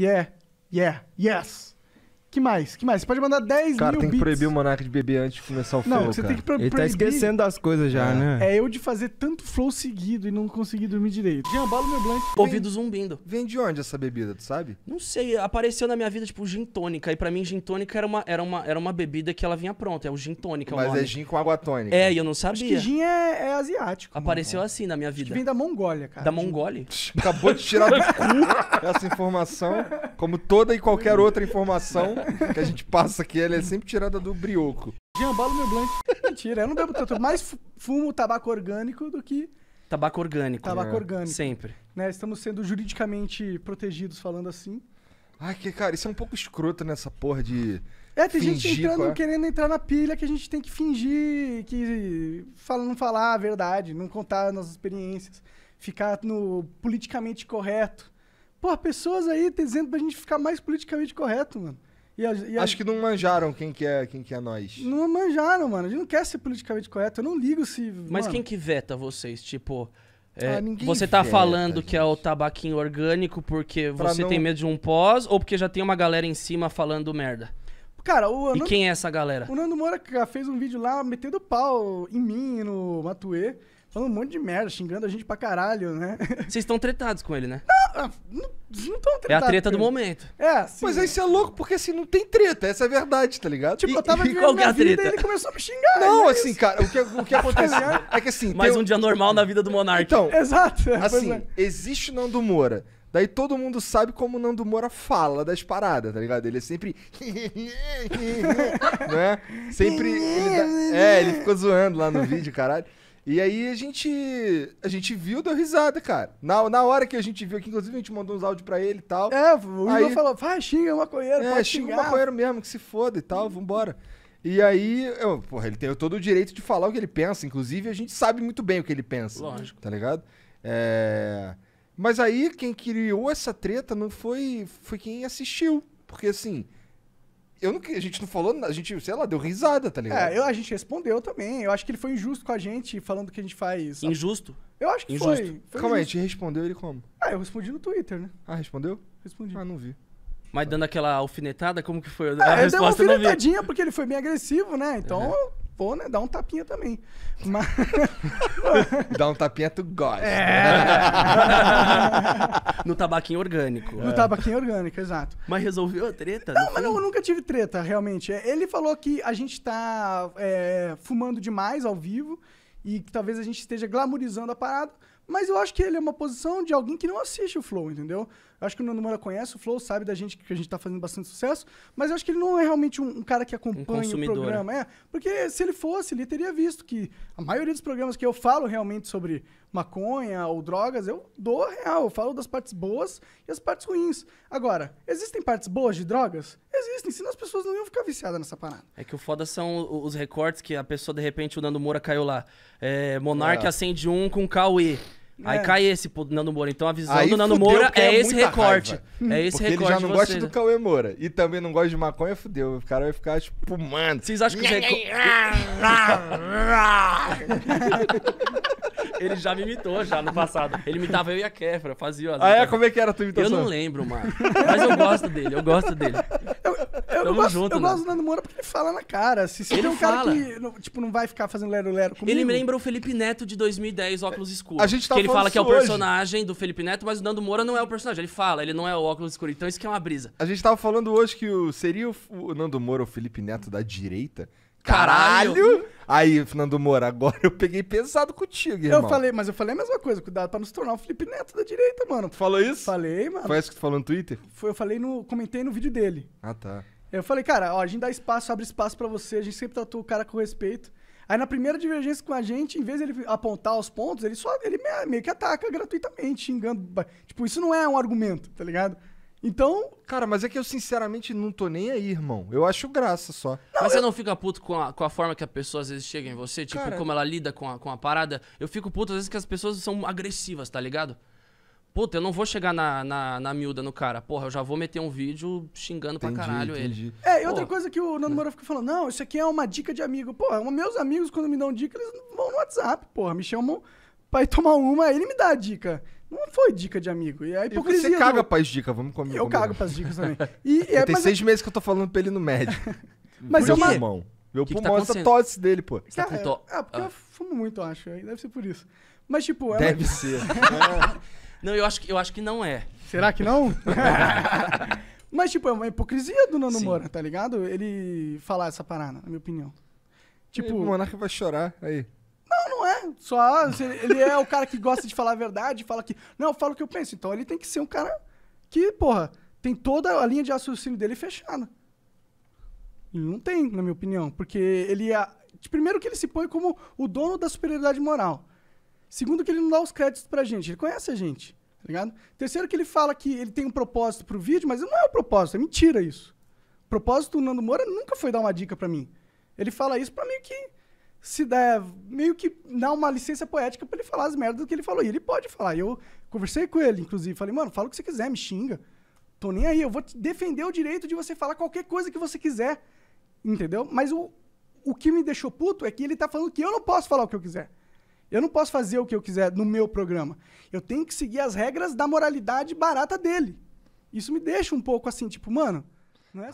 Yeah. Yeah. Yes. Que mais? Que mais? Você pode mandar 10 cara, mil tem que proibir o Monark de beber antes de começar o flow, Não, você cara. tem que pro Ele tá esquecendo das coisas já, é. né? É eu de fazer tanto flow seguido e não conseguir dormir direito. Jean, bala meu blank. Ouvido zumbindo. Vem de onde essa bebida, tu sabe? Não sei, apareceu na minha vida, tipo, gin tônica. E pra mim, gin tônica era uma, era uma, era uma bebida que ela vinha pronta. É o gin tônica, é o Mas é nome. é gin com água tônica. É, e eu não Acho que sabia. Jin é, é asiático. mano. Apareceu assim na minha Acho que vida. vem da Mongólia, cara. Da Mongólia? Acabou de tirar do cu essa informação. Como toda e qualquer outra informação que a gente passa aqui, ela é sempre tirada do brioco. Jambalo meu blanco. Mentira, eu não bebo tanto. Mais fumo tabaco orgânico do que. Tabaco orgânico. Tabaco né? orgânico. Sempre. Né? Estamos sendo juridicamente protegidos falando assim. Ai, que cara, isso é um pouco escroto nessa porra de. É, tem fingir, gente entrando, é? querendo entrar na pilha que a gente tem que fingir, que fala, não falar a verdade, não contar nossas experiências, ficar no politicamente correto. Pô, pessoas aí dizendo pra gente ficar mais politicamente correto, mano. E a, e a... Acho que não manjaram quem que, é, quem que é nós. Não manjaram, mano. A gente não quer ser politicamente correto. Eu não ligo se. Mas mano... quem que veta vocês? Tipo. É, ah, você tá veta, falando gente. que é o tabaquinho orgânico porque pra você não... tem medo de um pós ou porque já tem uma galera em cima falando merda? Cara, o. E Nando... quem é essa galera? O Nando Moura fez um vídeo lá metendo pau em mim, no Matuê falando um monte de merda, xingando a gente pra caralho, né? Vocês estão tretados com ele, né? Ah, ah, não, não, estão tretados. É a treta do ele. momento. É, sim. Mas aí você é louco, porque assim, não tem treta, essa é a verdade, tá ligado? Tipo, e, eu tava vivendo é minha é vida e ele começou a me xingar. Não, é assim, isso. cara, o que, o que é que assim... Mais um... dia normal na vida do Monark. Então, Exato. É, assim, é. existe o Nando Moura. Daí todo mundo sabe como o Nando Moura fala das paradas, tá ligado? Ele é sempre. né? Sempre. Ele dá... É, ele ficou zoando lá no vídeo, caralho. E aí a gente. A gente viu, deu risada, cara. Na, na hora que a gente viu aqui, inclusive, a gente mandou uns áudios pra ele e tal. É, o aí, Igor falou, vai, xinga o maconheiro, é, xinga o maconheiro mesmo, que se foda e tal, vambora. E aí, eu, porra, ele tem todo o direito de falar o que ele pensa. Inclusive, a gente sabe muito bem o que ele pensa. Lógico. Tá ligado? É... Mas aí, quem criou essa treta não foi, foi quem assistiu. Porque assim. Eu não, a gente não falou, a gente, sei lá, deu risada, tá ligado? É, eu, a gente respondeu também. Eu acho que ele foi injusto com a gente, falando que a gente faz. Injusto? Eu acho que injusto. foi. foi Calma aí, gente respondeu ele como? Ah, eu respondi no Twitter, né? Ah, respondeu? Respondi. Ah, não vi. Mas dando aquela alfinetada, como que foi? É, a é, resposta eu dei uma alfinetadinha porque ele foi bem agressivo, né? Então, uhum né? Dá um tapinha também. Mas... Dá um tapinha, tu gosta. É. no tabaquinho orgânico. No é. tabaquinho orgânico, exato. Mas resolveu a treta? Não, mas não, eu nunca tive treta, realmente. É, ele falou que a gente tá é, fumando demais ao vivo e que talvez a gente esteja glamorizando a parada. Mas eu acho que ele é uma posição de alguém que não assiste o Flow, entendeu? Eu acho que o Nando Moura conhece o Flow, sabe da gente que a gente tá fazendo bastante sucesso, mas eu acho que ele não é realmente um, um cara que acompanha um o programa. É, porque se ele fosse, ele teria visto que a maioria dos programas que eu falo realmente sobre maconha ou drogas, eu dou a real, eu falo das partes boas e as partes ruins. Agora, existem partes boas de drogas? Existem, senão as pessoas não iam ficar viciadas nessa parada. É que o foda são os recortes que a pessoa, de repente, o Nando Moura caiu lá. É, é. acende um com Cauê. Aí é. cai esse pro Nando Moura. Então a visão Aí do Nando Moura é, é esse recorte. Raiva. É esse porque recorte. Ele já não gosta do Cauê Moura. E também não gosta de maconha, fudeu. O cara vai ficar espumando. Tipo, vocês acham que o ele já me imitou já no passado. Ele imitava eu e a Kefra, fazia. As ah, é? Como é que era a tua imitação? Eu não lembro, mano. Mas eu gosto dele, eu gosto dele. Eu, eu Tamo gosto, junto, Eu né? gosto do Nando Moura porque ele fala na cara. Se, se ele é um cara fala. que não, tipo, não vai ficar fazendo lero-lero comigo... Ele me lembra o Felipe Neto de 2010, óculos escuros. A gente tava tá que ele fala que é o hoje. personagem do Felipe Neto, mas o Nando Moura não é o personagem. Ele fala, ele não é o óculos escuro. Então isso que é uma brisa. A gente tava falando hoje que o, seria o, o Nando Moura o Felipe Neto da direita? Caralho! Aí, Fernando Moura, agora eu peguei pesado contigo, irmão. Eu falei, mas eu falei a mesma coisa, cuidado pra não se tornar o Felipe Neto da direita, mano. Tu falou isso? Falei, mano. Foi isso que tu falou no Twitter? Foi, eu falei no. Comentei no vídeo dele. Ah, tá. Eu falei, cara, ó, a gente dá espaço, abre espaço para você, a gente sempre tratou o cara com respeito. Aí na primeira divergência com a gente, em vez de ele apontar os pontos, ele só ele meio que ataca gratuitamente, xingando. Tipo, isso não é um argumento, tá ligado? Então. Cara, mas é que eu sinceramente não tô nem aí, irmão. Eu acho graça só. Não, mas eu... você não fica puto com a, com a forma que a pessoa às vezes chega em você? Tipo, Cara... como ela lida com a, com a parada? Eu fico puto às vezes que as pessoas são agressivas, tá ligado? Puta, eu não vou chegar na, na, na, miúda no cara. Porra, eu já vou meter um vídeo xingando entendi, pra caralho entendi. ele. É, e outra coisa que o Nando hum. Moura fica falando, não, isso aqui é uma dica de amigo. Porra, meus amigos, quando me dão dica, eles vão no WhatsApp, porra. Me chamam pra ir tomar uma, aí ele me dá a dica. Não foi dica de amigo. E a é hipocrisia. E você caga não... pras dicas, vamos comigo. Eu comigo. cago pras dicas também. E, e é, tem seis é... meses que eu tô falando pra ele no médico. mas é uma. Irmão. Meu que pulmão, que tá é essa tosse dele, pô. Você tá Cara, tá to... É, é, porque ah. eu fumo muito, eu acho. Deve ser por isso. Mas, tipo... É Deve uma... ser. não, eu acho, que, eu acho que não é. Será que não? Mas, tipo, é uma hipocrisia do Nando Moura, tá ligado? Ele falar essa parada, na minha opinião. Tipo... o Monarca vai chorar, aí. Não, não é. Só assim, ele é o cara que gosta de falar a verdade, fala que... Não, eu falo o que eu penso. Então ele tem que ser um cara que, porra, tem toda a linha de raciocínio dele fechada. Não tem, na minha opinião, porque ele é. primeiro que ele se põe como o dono da superioridade moral. Segundo que ele não dá os créditos pra gente, ele conhece a gente, tá ligado? Terceiro que ele fala que ele tem um propósito pro vídeo, mas não é o um propósito, é mentira isso. O propósito do Nando Moura nunca foi dar uma dica pra mim. Ele fala isso pra meio que se der, meio que dar uma licença poética para ele falar as merdas que ele falou. E ele pode falar. E eu conversei com ele, inclusive, falei: "Mano, fala o que você quiser, me xinga. Tô nem aí, eu vou defender o direito de você falar qualquer coisa que você quiser". Entendeu? Mas o, o que me deixou puto é que ele tá falando que eu não posso falar o que eu quiser. Eu não posso fazer o que eu quiser no meu programa. Eu tenho que seguir as regras da moralidade barata dele. Isso me deixa um pouco assim, tipo, mano, não é